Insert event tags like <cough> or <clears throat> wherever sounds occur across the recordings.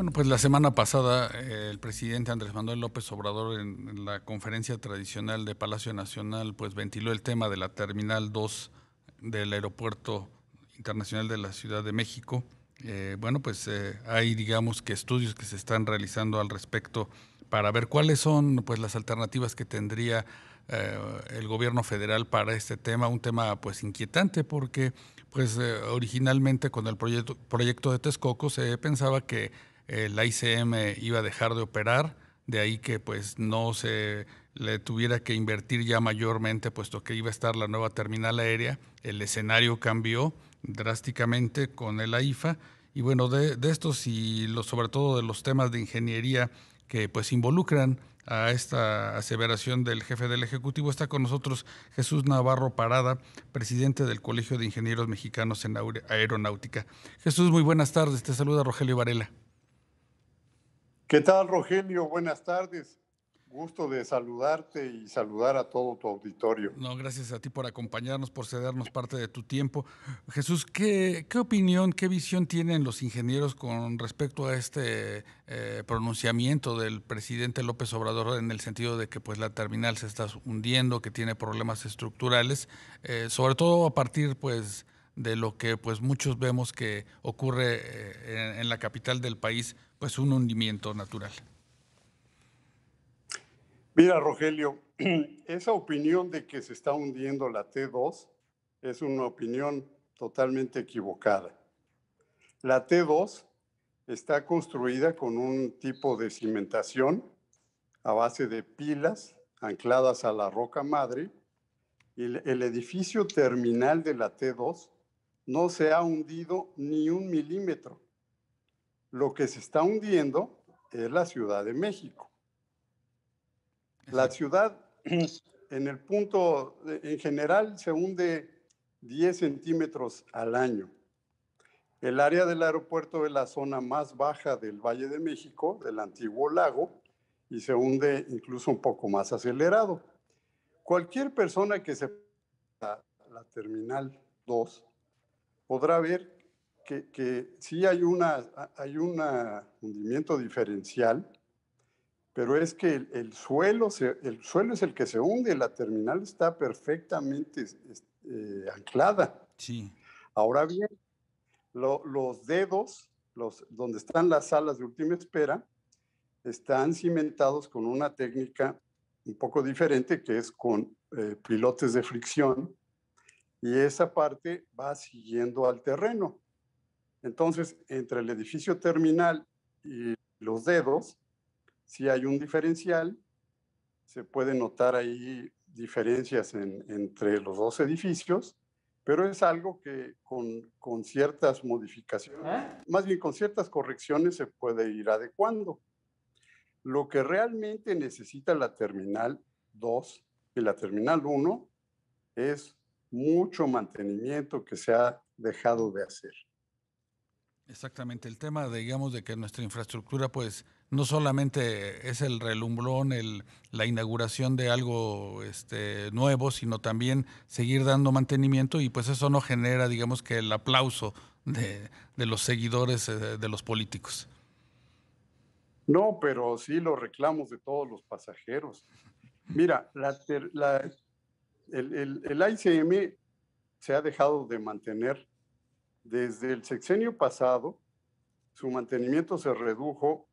Bueno, pues la semana pasada eh, el presidente Andrés Manuel López Obrador en, la conferencia tradicional de Palacio Nacional pues ventiló el tema de la Terminal 2 del Aeropuerto Internacional de la Ciudad de México. Eh, bueno, pues eh, hay digamos que estudios que se están realizando al respecto para ver cuáles son pues las alternativas que tendría el gobierno federal para este tema, un tema pues inquietante porque pues originalmente con el proyecto, proyecto de Texcoco se pensaba que eh, la ICM iba a dejar de operar, de ahí que pues no se le tuviera que invertir ya mayormente, puesto que iba a estar la nueva terminal aérea. El escenario cambió drásticamente con el AIFA. Y bueno, de, estos y sobre todo de los temas de ingeniería que pues involucran a esta aseveración del jefe del Ejecutivo, está con nosotros Jesús Navarro Parada, presidente del Colegio de Ingenieros Mexicanos en Aeronáutica. Jesús, muy buenas tardes. Te saluda Rogelio Varela. ¿Qué tal, Rogelio? Buenas tardes. Gusto de saludarte y saludar a todo tu auditorio. No, gracias a ti por acompañarnos, por cedernos parte de tu tiempo. Jesús, ¿qué, qué opinión, qué visión tienen los ingenieros con respecto a este eh, pronunciamiento del presidente López Obrador en el sentido de que pues, la terminal se está hundiendo, que tiene problemas estructurales, eh, sobre todo a partir pues, de lo que pues, muchos vemos que ocurre eh, en la capital del país pues un hundimiento natural. Mira, Rogelio, <clears throat> esa opinión de que se está hundiendo la T2 es una opinión totalmente equivocada. La T2 está construida con un tipo de cimentación a base de pilas ancladas a la roca madre y el edificio terminal de la T2 no se ha hundido ni un milímetro lo que se está hundiendo es la Ciudad de México. La ciudad en el punto, en general, se hunde 10 centímetros al año. El área del aeropuerto es la zona más baja del Valle de México, del antiguo lago, y se hunde incluso un poco más acelerado. Cualquier persona que se la, la terminal 2 podrá ver que, sí hay, una, hay un hundimiento diferencial, pero es que el, suelo el suelo es el que se hunde, la terminal está perfectamente eh, anclada. Sí. Ahora bien, los dedos, los, donde están las alas de última espera, están cimentados con una técnica un poco diferente que es con eh, pilotes de fricción y esa parte va siguiendo al terreno. Entonces, entre el edificio terminal y los dedos, si hay un diferencial, se pueden notar ahí diferencias entre los dos edificios, pero es algo que con, ciertas modificaciones, más bien con ciertas correcciones se puede ir adecuando. Lo que realmente necesita la terminal 2 y la terminal 1 es mucho mantenimiento que se ha dejado de hacer. Exactamente, el tema, digamos, de que nuestra infraestructura, pues, no solamente es el relumbrón, el, la inauguración de algo este, nuevo, sino también seguir dando mantenimiento y pues eso no genera, digamos, que el aplauso de, los seguidores eh, de los políticos. No, pero sí los reclamos de todos los pasajeros. Mira, el, el ICM se ha dejado de mantener desde el sexenio pasado, su mantenimiento se redujo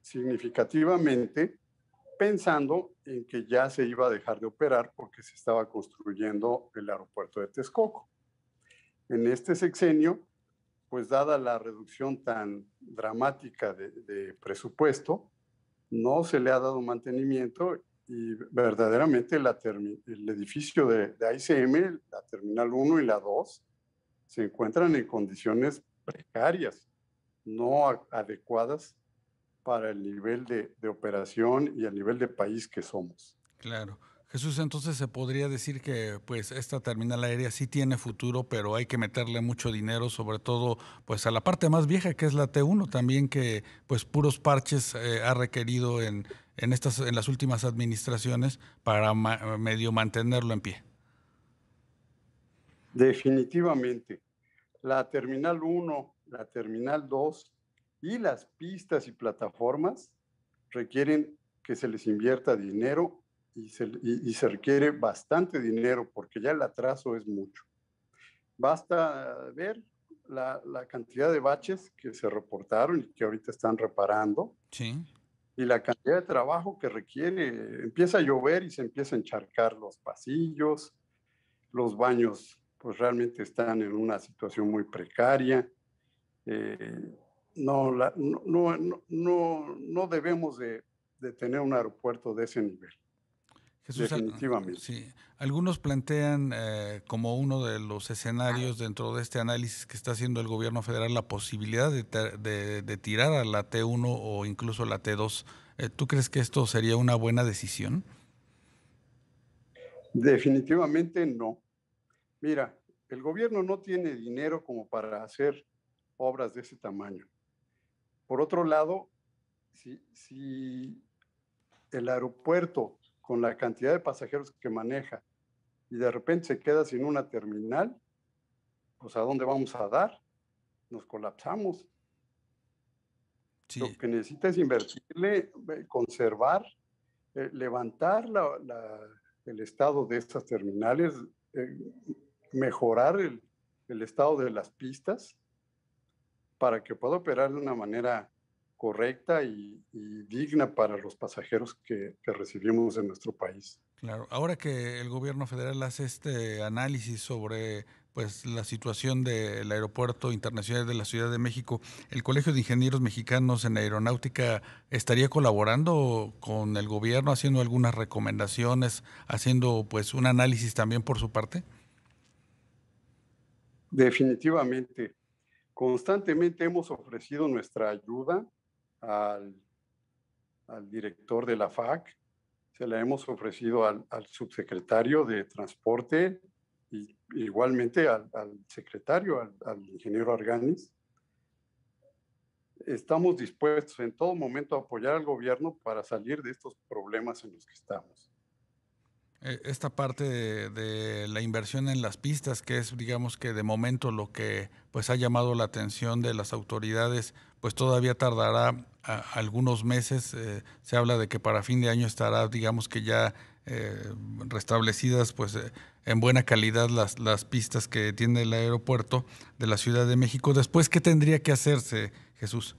significativamente pensando en que ya se iba a dejar de operar porque se estaba construyendo el aeropuerto de Texcoco. En este sexenio, pues dada la reducción tan dramática de, presupuesto, no se le ha dado mantenimiento y verdaderamente el edificio de, de la Terminal 1 y la 2, se encuentran en condiciones precarias, no adecuadas para el nivel de, operación y el nivel de país que somos. Claro. Jesús, entonces se podría decir que pues esta terminal aérea sí tiene futuro, pero hay que meterle mucho dinero, sobre todo pues a la parte más vieja que es la T1 también que pues puros parches eh, ha requerido en, en estas en las últimas administraciones para medio mantenerlo en pie. Definitivamente. La Terminal 1, la Terminal 2 y las pistas y plataformas requieren que se les invierta dinero y se, requiere bastante dinero porque ya el atraso es mucho. Basta ver la, cantidad de baches que se reportaron y que ahorita están reparando. Y la cantidad de trabajo que requiere. Empieza a llover y se empieza a encharcar los pasillos, los baños pues realmente están en una situación muy precaria. Eh, no, no, no, no, debemos de, tener un aeropuerto de ese nivel. definitivamente. Sí. Algunos plantean eh, como uno de los escenarios ah. dentro de este análisis que está haciendo el gobierno federal la posibilidad de, tirar a la T1 o incluso la T2. Eh, ¿Tú crees que esto sería una buena decisión? Definitivamente no. Mira, el gobierno no tiene dinero como para hacer obras de ese tamaño. Por otro lado, si, el aeropuerto, con la cantidad de pasajeros que maneja, y de repente se queda sin una terminal, pues a dónde vamos a dar? Nos colapsamos. Lo que necesita es invertirle, conservar, eh, levantar el estado de estas terminales, eh, mejorar el, estado de las pistas para que pueda operar de una manera correcta y, digna para los pasajeros que, que, recibimos en nuestro país. Claro, ahora que el gobierno federal hace este análisis sobre pues la situación del aeropuerto internacional de la Ciudad de México, ¿el Colegio de Ingenieros Mexicanos en Aeronáutica estaría colaborando con el gobierno, haciendo algunas recomendaciones, haciendo pues un análisis también por su parte? Definitivamente. Constantemente hemos ofrecido nuestra ayuda al, director de la FAC, se la hemos ofrecido al, subsecretario de Transporte, y igualmente al, secretario, al, al, ingeniero Arganis. Estamos dispuestos en todo momento a apoyar al gobierno para salir de estos problemas en los que estamos. Eh, esta parte de, la inversión en las pistas, que es, digamos que de momento lo que pues ha llamado la atención de las autoridades, pues todavía tardará algunos meses. Eh, se habla de que para fin de año estará, digamos que ya eh, restablecidas, pues en buena calidad las, pistas que tiene el aeropuerto de la Ciudad de México. Después, ¿qué tendría que hacerse, Jesús?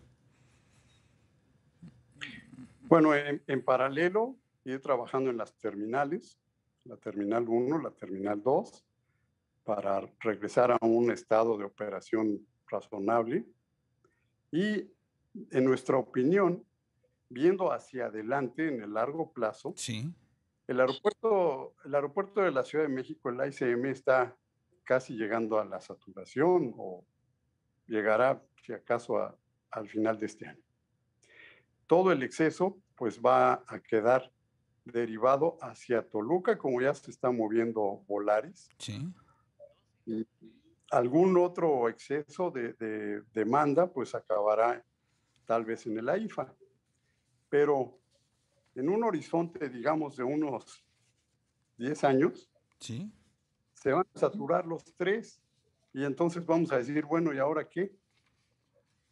Bueno, en, en paralelo, ir trabajando en las terminales la terminal 1, la terminal 2, para regresar a un estado de operación razonable. Y en nuestra opinión, viendo hacia adelante en el largo plazo, sí. el, aeropuerto, el aeropuerto de la Ciudad de México, el ICM, está casi llegando a la saturación o llegará, si acaso, al final de este año. Todo el exceso pues va a quedar derivado hacia Toluca, como ya se está moviendo volares Sí. Y algún otro exceso de, demanda, pues acabará tal vez en el AIFA. Pero en un horizonte, digamos, de unos 10 años, ¿Sí? se van a saturar los tres. Y entonces vamos a decir, bueno, ¿y ahora qué?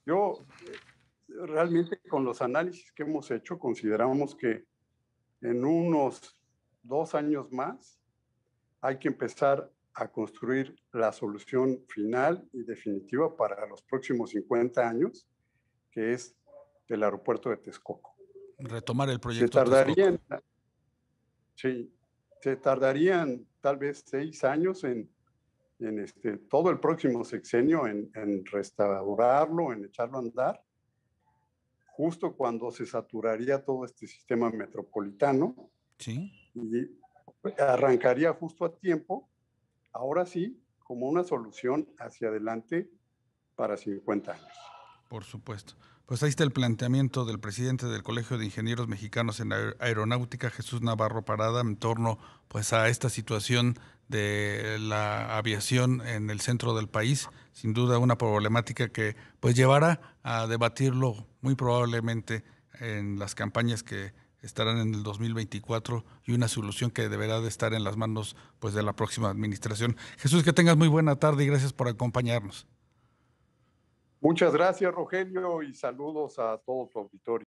Yo eh, realmente con los análisis que hemos hecho consideramos que en unos dos años más, hay que empezar a construir la solución final y definitiva para los próximos 50 años, que es el aeropuerto de Texcoco. Retomar el proyecto. Se tardarían, sí, se tardarían tal vez seis años en, este, todo el próximo sexenio en, en restaurarlo, en echarlo a andar, justo cuando se saturaría todo este sistema metropolitano. Y arrancaría justo a tiempo, ahora sí, como una solución hacia adelante para 50 años. Por supuesto. Pues ahí está el planteamiento del presidente del Colegio de Ingenieros Mexicanos en Aeronáutica, Jesús Navarro Parada, en torno pues a esta situación de la aviación en el centro del país, sin duda una problemática que pues llevará a debatirlo muy probablemente en las campañas que estarán en el 2024 y una solución que deberá de estar en las manos pues de la próxima administración. Jesús, que tengas muy buena tarde y gracias por acompañarnos. Muchas gracias, Rogelio, y saludos a todo tu auditorio.